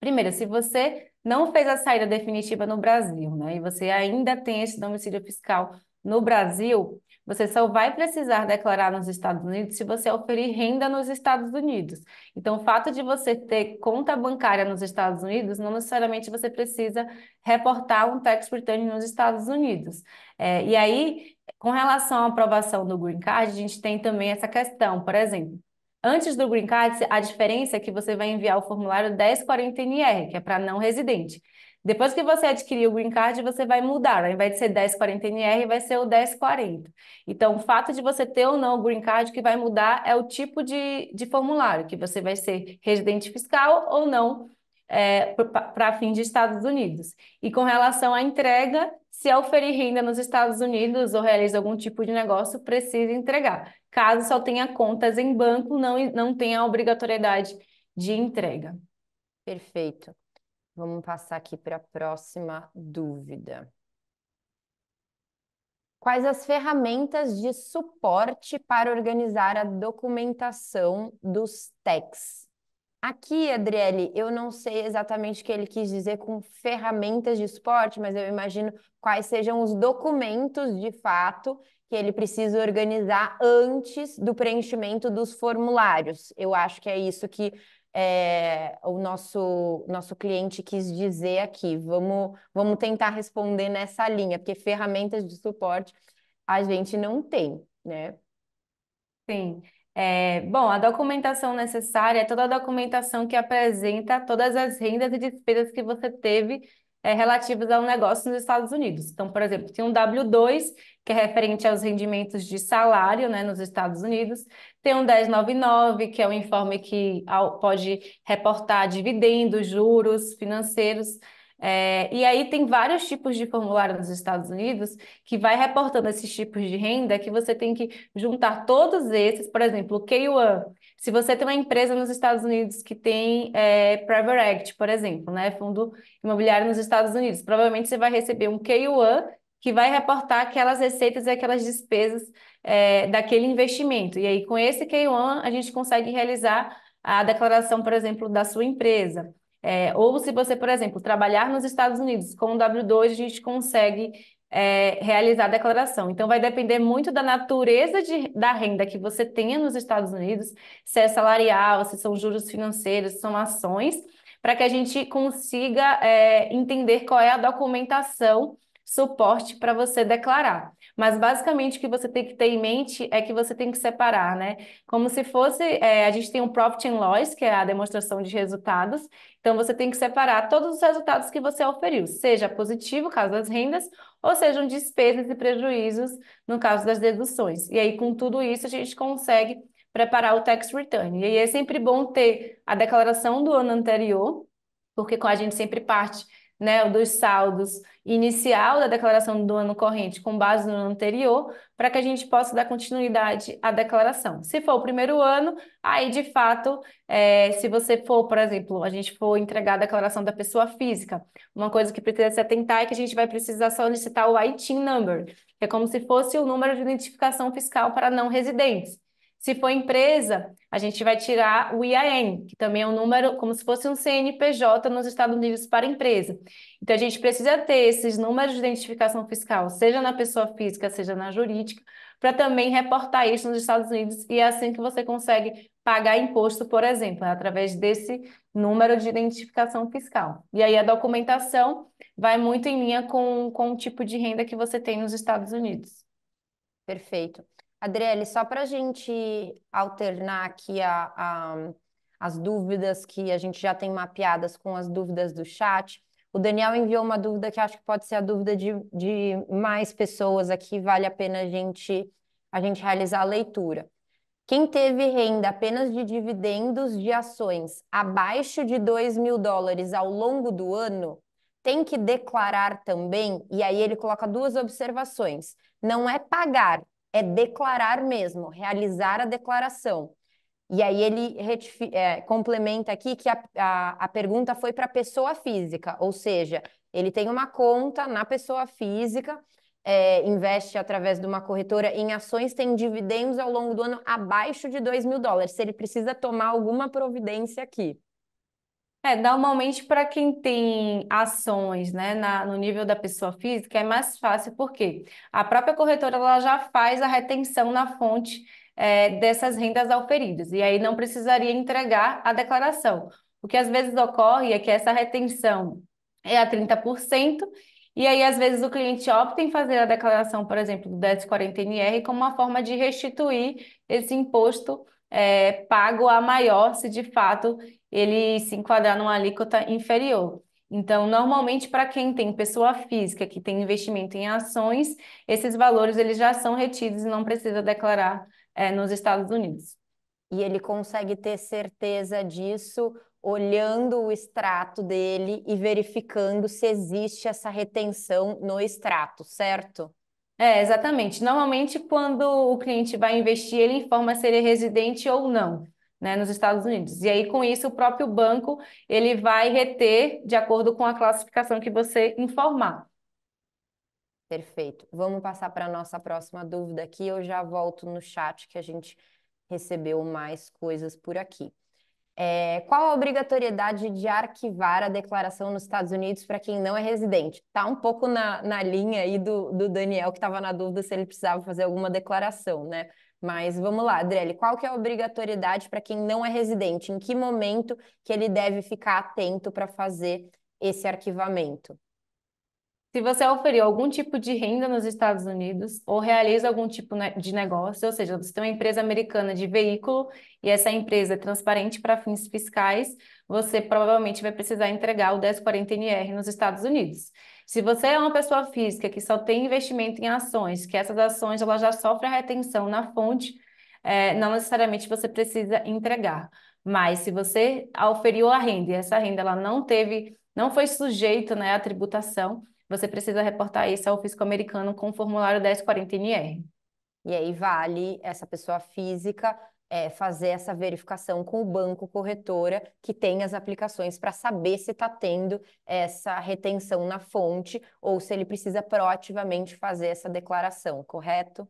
Primeiro, se você não fez a saída definitiva no Brasil, né? E você ainda tem esse domicílio fiscal no Brasil, você só vai precisar declarar nos Estados Unidos se você oferir renda nos Estados Unidos. Então, o fato de você ter conta bancária nos Estados Unidos, não necessariamente você precisa reportar um tax return nos Estados Unidos. É, e aí, com relação à aprovação do Green Card, a gente tem também essa questão, por exemplo. Antes do Green Card, a diferença é que você vai enviar o formulário 1040NR, que é para não residente. Depois que você adquirir o Green Card, você vai mudar. Ao invés de ser 1040NR, vai ser o 1040. Então, o fato de você ter ou não o Green Card, o que vai mudar é o tipo de, de formulário, que você vai ser residente fiscal ou não é, para fim de Estados Unidos. E com relação à entrega, se oferir renda nos Estados Unidos ou realiza algum tipo de negócio, precisa entregar. Caso só tenha contas em banco, não, não tenha a obrigatoriedade de entrega. Perfeito. Vamos passar aqui para a próxima dúvida. Quais as ferramentas de suporte para organizar a documentação dos TECs? Aqui, Adriele, eu não sei exatamente o que ele quis dizer com ferramentas de esporte, mas eu imagino quais sejam os documentos de fato que ele precisa organizar antes do preenchimento dos formulários. Eu acho que é isso que é, o nosso, nosso cliente quis dizer aqui. Vamos, vamos tentar responder nessa linha, porque ferramentas de suporte a gente não tem, né? Sim. É, bom, a documentação necessária é toda a documentação que apresenta todas as rendas e despesas que você teve é, relativas ao negócio nos Estados Unidos. Então, por exemplo, tem um W2, que é referente aos rendimentos de salário né, nos Estados Unidos, tem um 1099, que é um informe que pode reportar dividendos, juros financeiros. É, e aí tem vários tipos de formulário nos Estados Unidos que vai reportando esses tipos de renda que você tem que juntar todos esses, por exemplo, o K1. Se você tem uma empresa nos Estados Unidos que tem é, Private Act, por exemplo, né, fundo imobiliário nos Estados Unidos, provavelmente você vai receber um K1 que vai reportar aquelas receitas e aquelas despesas é, daquele investimento. E aí, com esse K1, a gente consegue realizar a declaração, por exemplo, da sua empresa. É, ou se você, por exemplo, trabalhar nos Estados Unidos com o W2, a gente consegue é, realizar a declaração. Então, vai depender muito da natureza de, da renda que você tenha nos Estados Unidos, se é salarial, se são juros financeiros, se são ações, para que a gente consiga é, entender qual é a documentação suporte para você declarar. Mas basicamente o que você tem que ter em mente é que você tem que separar, né? Como se fosse, é, a gente tem um profit and loss, que é a demonstração de resultados. Então você tem que separar todos os resultados que você oferiu, seja positivo, caso das rendas, ou sejam despesas e prejuízos, no caso das deduções. E aí com tudo isso a gente consegue preparar o tax return. E aí é sempre bom ter a declaração do ano anterior, porque com a gente sempre parte né, dos saldos inicial da declaração do ano corrente com base no ano anterior, para que a gente possa dar continuidade à declaração. Se for o primeiro ano, aí de fato, é, se você for, por exemplo, a gente for entregar a declaração da pessoa física, uma coisa que precisa se atentar é que a gente vai precisar solicitar o ITIN number, que é como se fosse o número de identificação fiscal para não residentes. Se for empresa, a gente vai tirar o IAN, que também é um número como se fosse um CNPJ nos Estados Unidos para empresa. Então, a gente precisa ter esses números de identificação fiscal, seja na pessoa física, seja na jurídica, para também reportar isso nos Estados Unidos. E é assim que você consegue pagar imposto, por exemplo, é através desse número de identificação fiscal. E aí a documentação vai muito em linha com, com o tipo de renda que você tem nos Estados Unidos. Perfeito. Adriele, só para a gente alternar aqui a, a, as dúvidas que a gente já tem mapeadas com as dúvidas do chat, o Daniel enviou uma dúvida que acho que pode ser a dúvida de, de mais pessoas aqui, vale a pena a gente, a gente realizar a leitura. Quem teve renda apenas de dividendos de ações abaixo de 2 mil dólares ao longo do ano tem que declarar também, e aí ele coloca duas observações: não é pagar, é declarar mesmo, realizar a declaração. E aí ele é, complementa aqui que a, a, a pergunta foi para pessoa física, ou seja, ele tem uma conta na pessoa física, é, investe através de uma corretora em ações, tem dividendos ao longo do ano abaixo de 2 mil dólares. Se ele precisa tomar alguma providência aqui. É, normalmente para quem tem ações, né, na, no nível da pessoa física é mais fácil porque a própria corretora ela já faz a retenção na fonte é, dessas rendas auferidas e aí não precisaria entregar a declaração. O que às vezes ocorre é que essa retenção é a 30% e aí às vezes o cliente opta em fazer a declaração, por exemplo, do 1040 NR como uma forma de restituir esse imposto é, pago a maior se de fato ele se enquadrar numa alíquota inferior. Então, normalmente, para quem tem pessoa física que tem investimento em ações, esses valores eles já são retidos e não precisa declarar é, nos Estados Unidos. E ele consegue ter certeza disso olhando o extrato dele e verificando se existe essa retenção no extrato, certo? É, exatamente. Normalmente, quando o cliente vai investir, ele informa se ele é residente ou não, né, nos Estados Unidos. E aí, com isso, o próprio banco ele vai reter de acordo com a classificação que você informar. Perfeito. Vamos passar para a nossa próxima dúvida aqui. Eu já volto no chat que a gente recebeu mais coisas por aqui. É, qual a obrigatoriedade de arquivar a declaração nos Estados Unidos para quem não é residente? Tá um pouco na, na linha aí do, do Daniel, que estava na dúvida se ele precisava fazer alguma declaração, né? Mas vamos lá, Adriele, qual que é a obrigatoriedade para quem não é residente? Em que momento que ele deve ficar atento para fazer esse arquivamento? Se você oferiu algum tipo de renda nos Estados Unidos ou realiza algum tipo né, de negócio, ou seja, você tem uma empresa americana de veículo e essa empresa é transparente para fins fiscais, você provavelmente vai precisar entregar o 1040NR nos Estados Unidos. Se você é uma pessoa física que só tem investimento em ações, que essas ações ela já sofre a retenção na fonte, é, não necessariamente você precisa entregar. Mas se você oferiu a renda e essa renda ela não teve, não foi sujeita né, à tributação, você precisa reportar isso ao fisco americano com o formulário 1040-NR. E aí vale essa pessoa física é, fazer essa verificação com o banco corretora que tem as aplicações para saber se está tendo essa retenção na fonte ou se ele precisa proativamente fazer essa declaração, correto?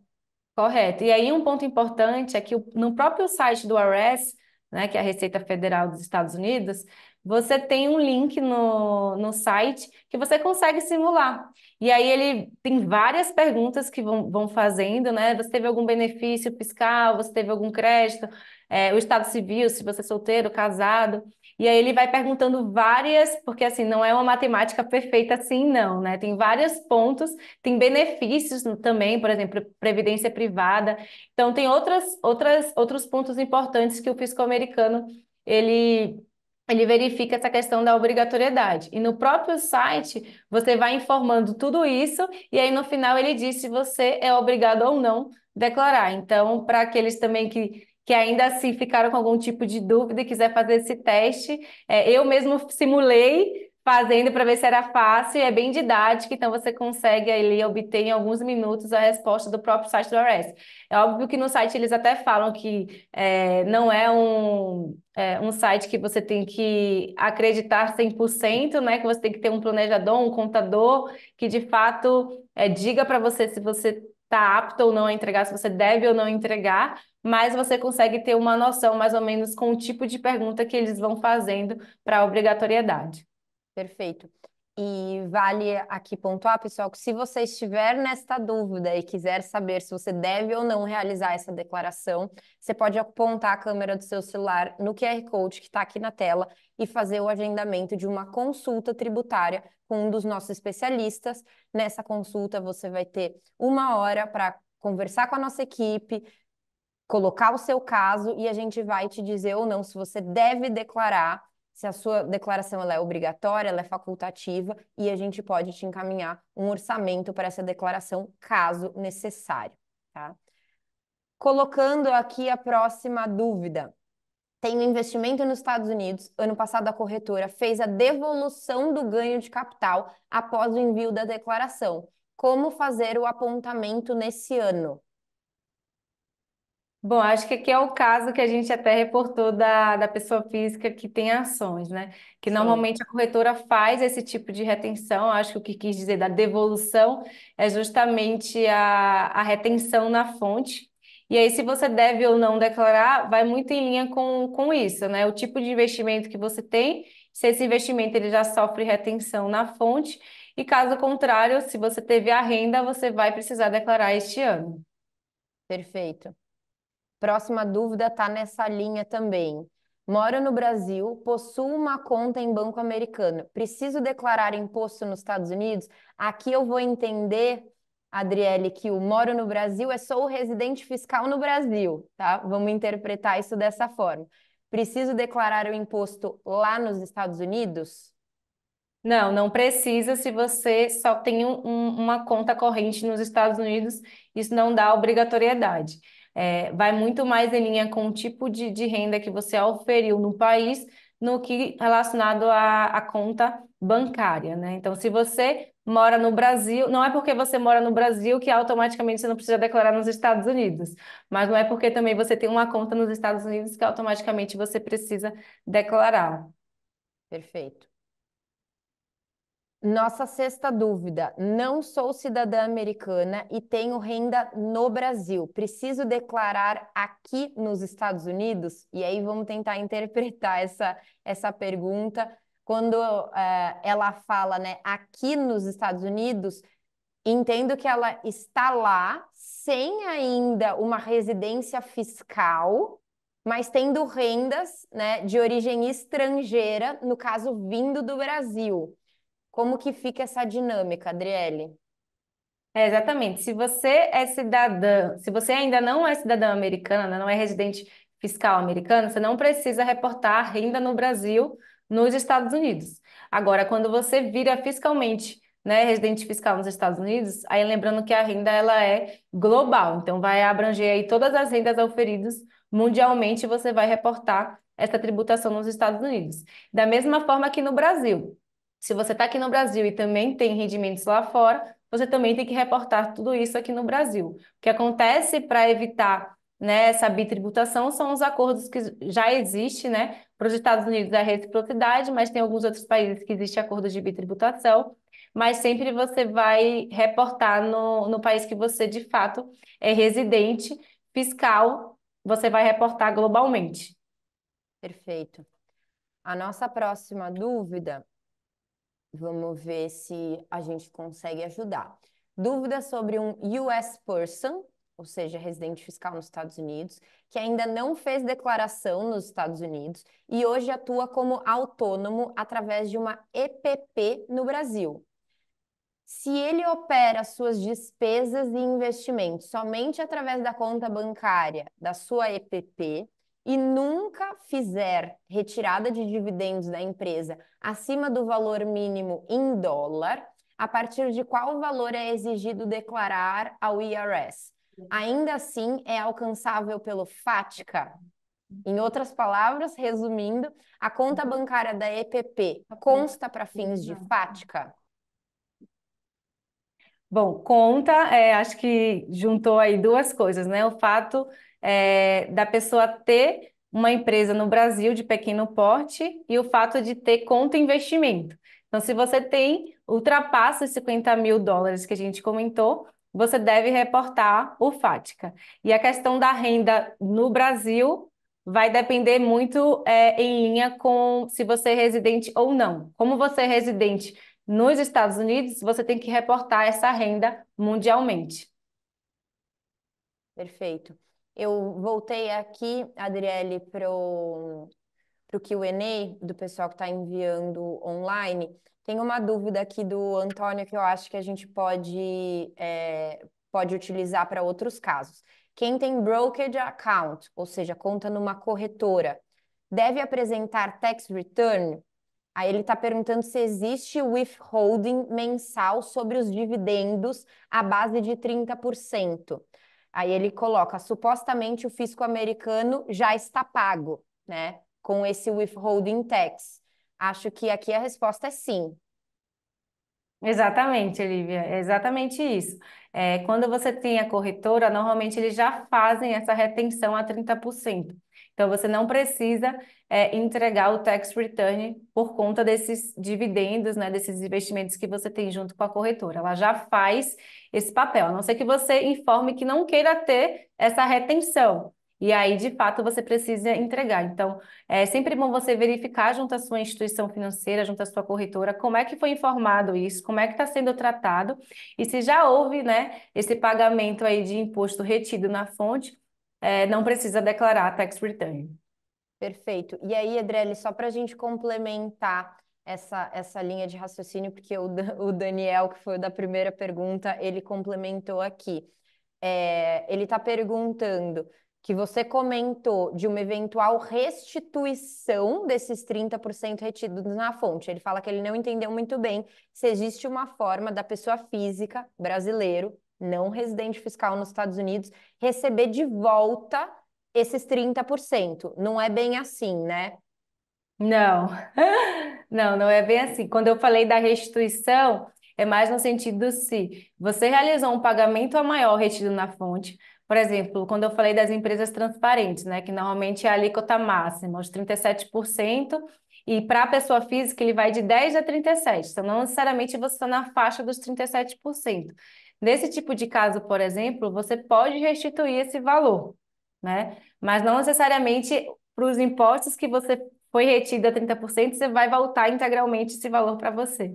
Correto. E aí um ponto importante é que no próprio site do IRS, né, que é a Receita Federal dos Estados Unidos, você tem um link no, no site que você consegue simular. E aí ele tem várias perguntas que vão, vão fazendo, né? Você teve algum benefício fiscal, você teve algum crédito, é, o estado civil, se você é solteiro, casado. E aí ele vai perguntando várias, porque assim, não é uma matemática perfeita assim, não, né? Tem vários pontos, tem benefícios também, por exemplo, previdência privada. Então tem outras, outras, outros pontos importantes que o fisco americano ele ele verifica essa questão da obrigatoriedade. E no próprio site, você vai informando tudo isso, e aí no final ele diz se você é obrigado ou não declarar. Então, para aqueles também que, que ainda assim ficaram com algum tipo de dúvida e quiser fazer esse teste, é, eu mesmo simulei fazendo para ver se era fácil, é bem didático, então você consegue ali obter em alguns minutos a resposta do próprio site do ORS. É óbvio que no site eles até falam que é, não é um, é, um site que você tem que acreditar 100%, né? que você tem que ter um planejador, um contador, que de fato é, diga para você se você está apto ou não a entregar, se você deve ou não entregar, mas você consegue ter uma noção mais ou menos com o tipo de pergunta que eles vão fazendo para a obrigatoriedade. Perfeito. E vale aqui pontuar, pessoal, que se você estiver nesta dúvida e quiser saber se você deve ou não realizar essa declaração, você pode apontar a câmera do seu celular no QR Code que está aqui na tela e fazer o agendamento de uma consulta tributária com um dos nossos especialistas. Nessa consulta, você vai ter uma hora para conversar com a nossa equipe, colocar o seu caso e a gente vai te dizer ou não se você deve declarar se a sua declaração ela é obrigatória, ela é facultativa e a gente pode te encaminhar um orçamento para essa declaração, caso necessário, tá? Colocando aqui a próxima dúvida. Tenho investimento nos Estados Unidos. Ano passado, a corretora fez a devolução do ganho de capital após o envio da declaração. Como fazer o apontamento nesse ano? Bom, acho que aqui é o caso que a gente até reportou da, da pessoa física que tem ações, né? Que Sim. normalmente a corretora faz esse tipo de retenção, acho que o que quis dizer da devolução é justamente a, a retenção na fonte. E aí, se você deve ou não declarar, vai muito em linha com, com isso, né? O tipo de investimento que você tem, se esse investimento ele já sofre retenção na fonte, e caso contrário, se você teve a renda, você vai precisar declarar este ano. Perfeito. Próxima dúvida está nessa linha também. Moro no Brasil, possuo uma conta em banco americano. Preciso declarar imposto nos Estados Unidos? Aqui eu vou entender, Adriele, que o moro no Brasil é só o residente fiscal no Brasil, tá? Vamos interpretar isso dessa forma. Preciso declarar o imposto lá nos Estados Unidos? Não, não precisa se você só tem um, uma conta corrente nos Estados Unidos, isso não dá obrigatoriedade. É, vai muito mais em linha com o tipo de, de renda que você oferiu no país no que relacionado à, à conta bancária, né? Então, se você mora no Brasil, não é porque você mora no Brasil que automaticamente você não precisa declarar nos Estados Unidos, mas não é porque também você tem uma conta nos Estados Unidos que automaticamente você precisa declarar. Perfeito. Nossa sexta dúvida. Não sou cidadã americana e tenho renda no Brasil. Preciso declarar aqui nos Estados Unidos? E aí vamos tentar interpretar essa, essa pergunta. Quando uh, ela fala, né, aqui nos Estados Unidos, entendo que ela está lá sem ainda uma residência fiscal, mas tendo rendas, né, de origem estrangeira, no caso vindo do Brasil. Como que fica essa dinâmica, Adriele? É, exatamente. Se você é cidadã, se você ainda não é cidadã americana, né, não é residente fiscal americana, você não precisa reportar renda no Brasil, nos Estados Unidos. Agora, quando você vira fiscalmente né, residente fiscal nos Estados Unidos, aí lembrando que a renda ela é global, então vai abranger aí todas as rendas oferidas mundialmente, você vai reportar essa tributação nos Estados Unidos. Da mesma forma que no Brasil, se você está aqui no Brasil e também tem rendimentos lá fora, você também tem que reportar tudo isso aqui no Brasil. O que acontece para evitar né, essa bitributação são os acordos que já existem, né? Para os Estados Unidos é reciprocidade, mas tem alguns outros países que existem acordos de bitributação, mas sempre você vai reportar no, no país que você de fato é residente fiscal, você vai reportar globalmente. Perfeito. A nossa próxima dúvida Vamos ver se a gente consegue ajudar. Dúvida sobre um US person, ou seja, residente fiscal nos Estados Unidos, que ainda não fez declaração nos Estados Unidos e hoje atua como autônomo através de uma EPP no Brasil. Se ele opera suas despesas e investimentos somente através da conta bancária da sua EPP, e nunca fizer retirada de dividendos da empresa acima do valor mínimo em dólar, a partir de qual valor é exigido declarar ao IRS. Ainda assim, é alcançável pelo FATCA. Em outras palavras, resumindo, a conta bancária da EPP consta para fins de FATCA? Bom, conta, é, acho que juntou aí duas coisas, né? O fato é, da pessoa ter uma empresa no Brasil de pequeno porte e o fato de ter conta investimento. Então, se você tem, ultrapassa os 50 mil dólares que a gente comentou, você deve reportar o FATCA. E a questão da renda no Brasil vai depender muito é, em linha com se você é residente ou não. Como você é residente nos Estados Unidos, você tem que reportar essa renda mundialmente. Perfeito. Eu voltei aqui, Adriele, para o Q&A do pessoal que está enviando online. Tem uma dúvida aqui do Antônio que eu acho que a gente pode, é, pode utilizar para outros casos. Quem tem brokerage account, ou seja, conta numa corretora, deve apresentar tax return? Aí ele está perguntando se existe withholding mensal sobre os dividendos à base de 30%. Aí ele coloca: supostamente o fisco americano já está pago, né? Com esse withholding tax. Acho que aqui a resposta é sim. Exatamente, Lívia, é exatamente isso. É, quando você tem a corretora, normalmente eles já fazem essa retenção a 30%. Então, você não precisa é, entregar o tax return por conta desses dividendos, né, desses investimentos que você tem junto com a corretora. Ela já faz esse papel, a não ser que você informe que não queira ter essa retenção. E aí, de fato, você precisa entregar. Então, é sempre bom você verificar junto à sua instituição financeira, junto à sua corretora, como é que foi informado isso, como é que está sendo tratado, e se já houve né, esse pagamento aí de imposto retido na fonte, é, não precisa declarar tax return. Perfeito. E aí, Adriele, só para a gente complementar essa, essa linha de raciocínio, porque o, o Daniel, que foi da primeira pergunta, ele complementou aqui. É, ele está perguntando que você comentou de uma eventual restituição desses 30% retidos na fonte. Ele fala que ele não entendeu muito bem se existe uma forma da pessoa física, brasileiro, não residente fiscal nos Estados Unidos, receber de volta esses 30%. Não é bem assim, né? Não, não, não é bem assim. Quando eu falei da restituição, é mais no sentido se você realizou um pagamento a maior retido na fonte, por exemplo, quando eu falei das empresas transparentes, né, que normalmente é a alíquota máxima, os 37%, e para a pessoa física ele vai de 10 a 37%, então não necessariamente você está na faixa dos 37%. Nesse tipo de caso, por exemplo, você pode restituir esse valor, né? Mas não necessariamente para os impostos que você foi retido a 30%, você vai voltar integralmente esse valor para você.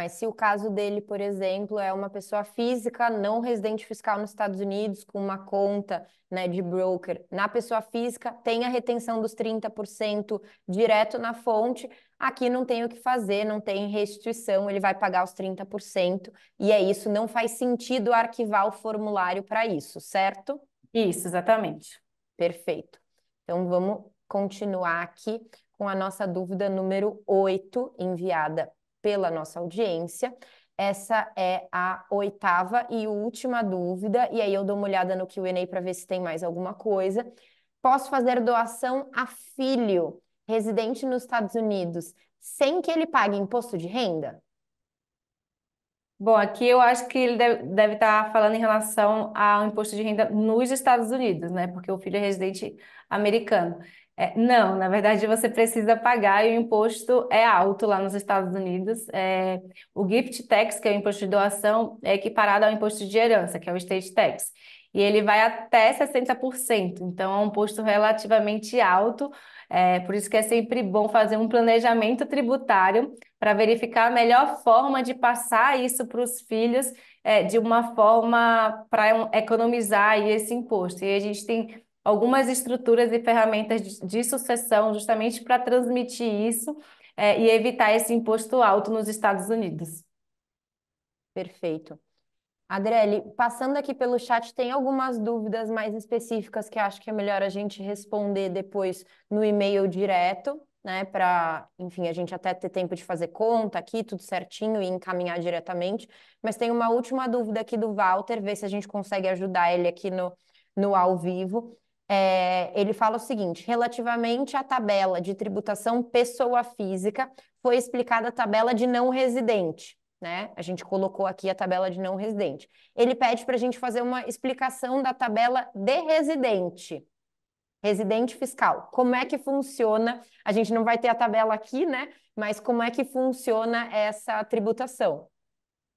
Mas se o caso dele, por exemplo, é uma pessoa física não residente fiscal nos Estados Unidos, com uma conta né, de broker na pessoa física, tem a retenção dos 30% direto na fonte. Aqui não tem o que fazer, não tem restituição, ele vai pagar os 30%. E é isso, não faz sentido arquivar o formulário para isso, certo? Isso, exatamente. Perfeito. Então vamos continuar aqui com a nossa dúvida número 8, enviada pela nossa audiência. Essa é a oitava e última dúvida, e aí eu dou uma olhada no QA para ver se tem mais alguma coisa. Posso fazer doação a filho residente nos Estados Unidos sem que ele pague imposto de renda? Bom, aqui eu acho que ele deve, deve estar tá falando em relação ao imposto de renda nos Estados Unidos, né? Porque o filho é residente americano. É, não, na verdade você precisa pagar e o imposto é alto lá nos Estados Unidos. É, o gift tax, que é o imposto de doação, é equiparado ao imposto de herança, que é o estate tax. E ele vai até 60%, então é um imposto relativamente alto. É, por isso que é sempre bom fazer um planejamento tributário para verificar a melhor forma de passar isso para os filhos é, de uma forma para economizar aí esse imposto. E a gente tem algumas estruturas e ferramentas de, de sucessão justamente para transmitir isso é, e evitar esse imposto alto nos Estados Unidos. Perfeito. Adrele, passando aqui pelo chat, tem algumas dúvidas mais específicas que acho que é melhor a gente responder depois no e-mail direto, né? Para, enfim, a gente até ter tempo de fazer conta aqui, tudo certinho e encaminhar diretamente. Mas tem uma última dúvida aqui do Walter, ver se a gente consegue ajudar ele aqui no, no ao vivo. É, ele fala o seguinte: relativamente à tabela de tributação pessoa física, foi explicada a tabela de não residente. Né? A gente colocou aqui a tabela de não residente. Ele pede para a gente fazer uma explicação da tabela de residente, residente fiscal. Como é que funciona? A gente não vai ter a tabela aqui, né? Mas como é que funciona essa tributação?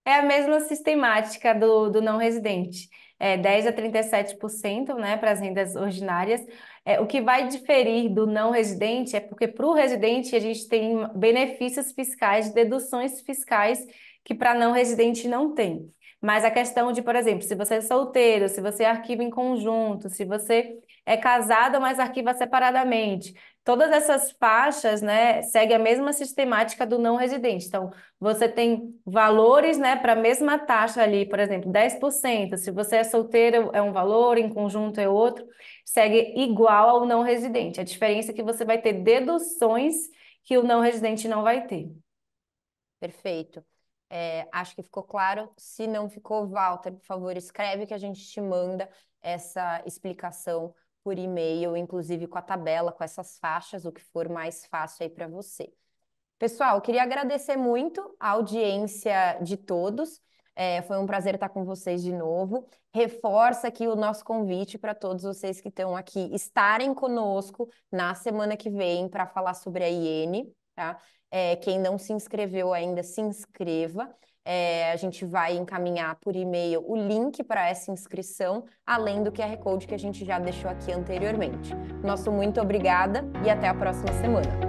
É a mesma sistemática do, do não residente. É 10 a 37% né, para as rendas ordinárias. É, o que vai diferir do não residente é porque para o residente a gente tem benefícios fiscais, deduções fiscais que para não residente não tem. Mas a questão de, por exemplo, se você é solteiro, se você arquiva em conjunto, se você é casado, mas arquiva separadamente, Todas essas faixas, né, segue a mesma sistemática do não residente. Então, você tem valores, né, para a mesma taxa ali, por exemplo, 10%. Se você é solteiro, é um valor, em conjunto é outro. Segue igual ao não residente. A diferença é que você vai ter deduções que o não residente não vai ter. Perfeito. É, acho que ficou claro. Se não ficou, Walter, por favor, escreve que a gente te manda essa explicação por e-mail, inclusive com a tabela, com essas faixas, o que for mais fácil aí para você. Pessoal, queria agradecer muito a audiência de todos. É, foi um prazer estar com vocês de novo. Reforça aqui o nosso convite para todos vocês que estão aqui estarem conosco na semana que vem para falar sobre a IN. Tá? É, quem não se inscreveu ainda, se inscreva. É, a gente vai encaminhar por e-mail o link para essa inscrição, além do QR Code que a gente já deixou aqui anteriormente. Nosso muito obrigada e até a próxima semana.